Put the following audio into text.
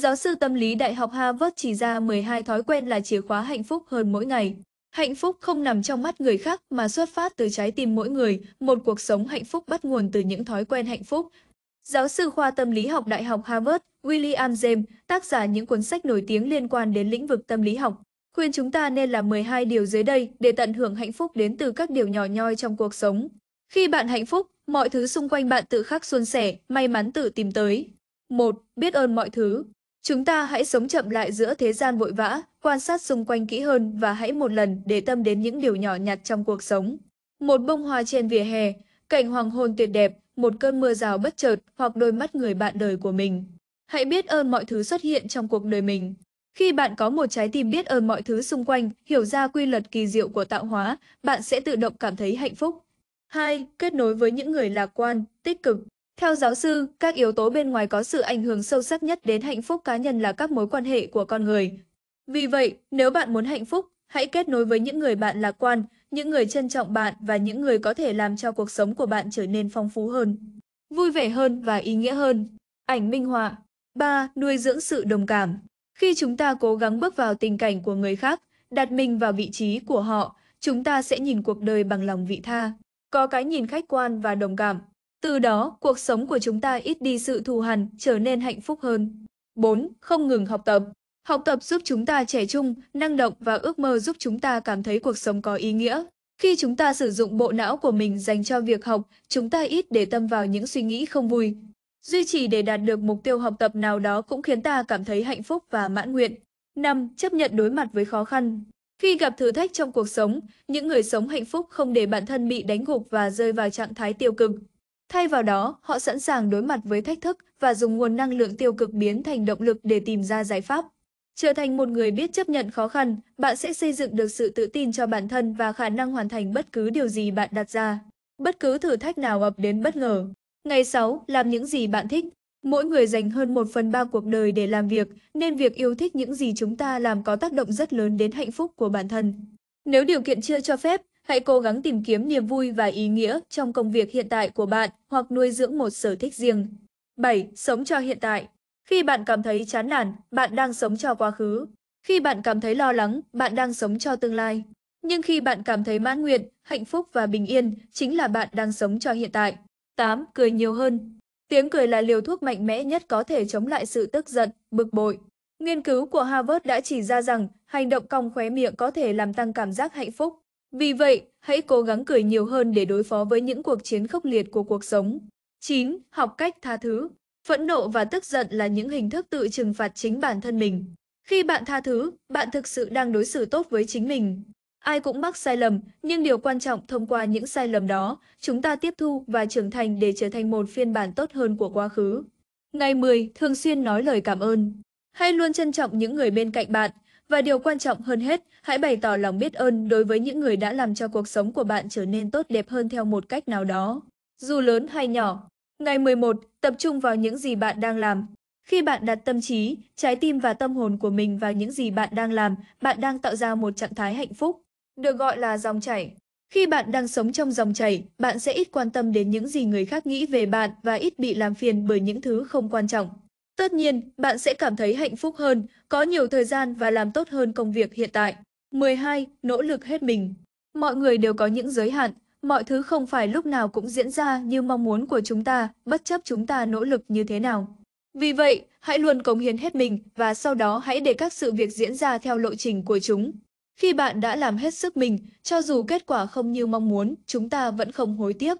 Giáo sư tâm lý Đại học Harvard chỉ ra 12 thói quen là chìa khóa hạnh phúc hơn mỗi ngày. Hạnh phúc không nằm trong mắt người khác mà xuất phát từ trái tim mỗi người, một cuộc sống hạnh phúc bắt nguồn từ những thói quen hạnh phúc. Giáo sư khoa tâm lý học Đại học Harvard, William James, tác giả những cuốn sách nổi tiếng liên quan đến lĩnh vực tâm lý học, khuyên chúng ta nên làm 12 điều dưới đây để tận hưởng hạnh phúc đến từ các điều nhỏ nhoi trong cuộc sống. Khi bạn hạnh phúc, mọi thứ xung quanh bạn tự khắc suôn sẻ, may mắn tự tìm tới. 1. Biết ơn mọi thứ. Chúng ta hãy sống chậm lại giữa thế gian vội vã, quan sát xung quanh kỹ hơn và hãy một lần để tâm đến những điều nhỏ nhặt trong cuộc sống. Một bông hoa trên vỉa hè, cảnh hoàng hôn tuyệt đẹp, một cơn mưa rào bất chợt hoặc đôi mắt người bạn đời của mình. Hãy biết ơn mọi thứ xuất hiện trong cuộc đời mình. Khi bạn có một trái tim biết ơn mọi thứ xung quanh, hiểu ra quy luật kỳ diệu của tạo hóa, bạn sẽ tự động cảm thấy hạnh phúc. 2. Kết nối với những người lạc quan, tích cực. Theo giáo sư, các yếu tố bên ngoài có sự ảnh hưởng sâu sắc nhất đến hạnh phúc cá nhân là các mối quan hệ của con người. Vì vậy, nếu bạn muốn hạnh phúc, hãy kết nối với những người bạn lạc quan, những người trân trọng bạn và những người có thể làm cho cuộc sống của bạn trở nên phong phú hơn, vui vẻ hơn và ý nghĩa hơn. Ảnh minh họa 3. Nuôi dưỡng sự đồng cảm Khi chúng ta cố gắng bước vào tình cảnh của người khác, đặt mình vào vị trí của họ, chúng ta sẽ nhìn cuộc đời bằng lòng vị tha. Có cái nhìn khách quan và đồng cảm, từ đó, cuộc sống của chúng ta ít đi sự thù hằn, trở nên hạnh phúc hơn. 4. Không ngừng học tập Học tập giúp chúng ta trẻ trung, năng động và ước mơ giúp chúng ta cảm thấy cuộc sống có ý nghĩa. Khi chúng ta sử dụng bộ não của mình dành cho việc học, chúng ta ít để tâm vào những suy nghĩ không vui. Duy trì để đạt được mục tiêu học tập nào đó cũng khiến ta cảm thấy hạnh phúc và mãn nguyện. 5. Chấp nhận đối mặt với khó khăn Khi gặp thử thách trong cuộc sống, những người sống hạnh phúc không để bản thân bị đánh gục và rơi vào trạng thái tiêu cực. Thay vào đó, họ sẵn sàng đối mặt với thách thức và dùng nguồn năng lượng tiêu cực biến thành động lực để tìm ra giải pháp. Trở thành một người biết chấp nhận khó khăn, bạn sẽ xây dựng được sự tự tin cho bản thân và khả năng hoàn thành bất cứ điều gì bạn đặt ra. Bất cứ thử thách nào ập đến bất ngờ. Ngày 6, làm những gì bạn thích. Mỗi người dành hơn 1 phần 3 cuộc đời để làm việc, nên việc yêu thích những gì chúng ta làm có tác động rất lớn đến hạnh phúc của bản thân. Nếu điều kiện chưa cho phép, Hãy cố gắng tìm kiếm niềm vui và ý nghĩa trong công việc hiện tại của bạn hoặc nuôi dưỡng một sở thích riêng. 7. Sống cho hiện tại Khi bạn cảm thấy chán nản, bạn đang sống cho quá khứ. Khi bạn cảm thấy lo lắng, bạn đang sống cho tương lai. Nhưng khi bạn cảm thấy mãn nguyện, hạnh phúc và bình yên, chính là bạn đang sống cho hiện tại. 8. Cười nhiều hơn Tiếng cười là liều thuốc mạnh mẽ nhất có thể chống lại sự tức giận, bực bội. Nghiên cứu của Harvard đã chỉ ra rằng hành động cong khóe miệng có thể làm tăng cảm giác hạnh phúc, vì vậy, hãy cố gắng cười nhiều hơn để đối phó với những cuộc chiến khốc liệt của cuộc sống. 9. Học cách tha thứ Phẫn nộ và tức giận là những hình thức tự trừng phạt chính bản thân mình. Khi bạn tha thứ, bạn thực sự đang đối xử tốt với chính mình. Ai cũng mắc sai lầm, nhưng điều quan trọng thông qua những sai lầm đó, chúng ta tiếp thu và trưởng thành để trở thành một phiên bản tốt hơn của quá khứ. Ngày 10, thường xuyên nói lời cảm ơn. Hãy luôn trân trọng những người bên cạnh bạn, và điều quan trọng hơn hết, hãy bày tỏ lòng biết ơn đối với những người đã làm cho cuộc sống của bạn trở nên tốt đẹp hơn theo một cách nào đó, dù lớn hay nhỏ. Ngày 11, tập trung vào những gì bạn đang làm. Khi bạn đặt tâm trí, trái tim và tâm hồn của mình vào những gì bạn đang làm, bạn đang tạo ra một trạng thái hạnh phúc, được gọi là dòng chảy. Khi bạn đang sống trong dòng chảy, bạn sẽ ít quan tâm đến những gì người khác nghĩ về bạn và ít bị làm phiền bởi những thứ không quan trọng. Tất nhiên, bạn sẽ cảm thấy hạnh phúc hơn, có nhiều thời gian và làm tốt hơn công việc hiện tại. 12. Nỗ lực hết mình Mọi người đều có những giới hạn, mọi thứ không phải lúc nào cũng diễn ra như mong muốn của chúng ta, bất chấp chúng ta nỗ lực như thế nào. Vì vậy, hãy luôn cống hiến hết mình và sau đó hãy để các sự việc diễn ra theo lộ trình của chúng. Khi bạn đã làm hết sức mình, cho dù kết quả không như mong muốn, chúng ta vẫn không hối tiếc.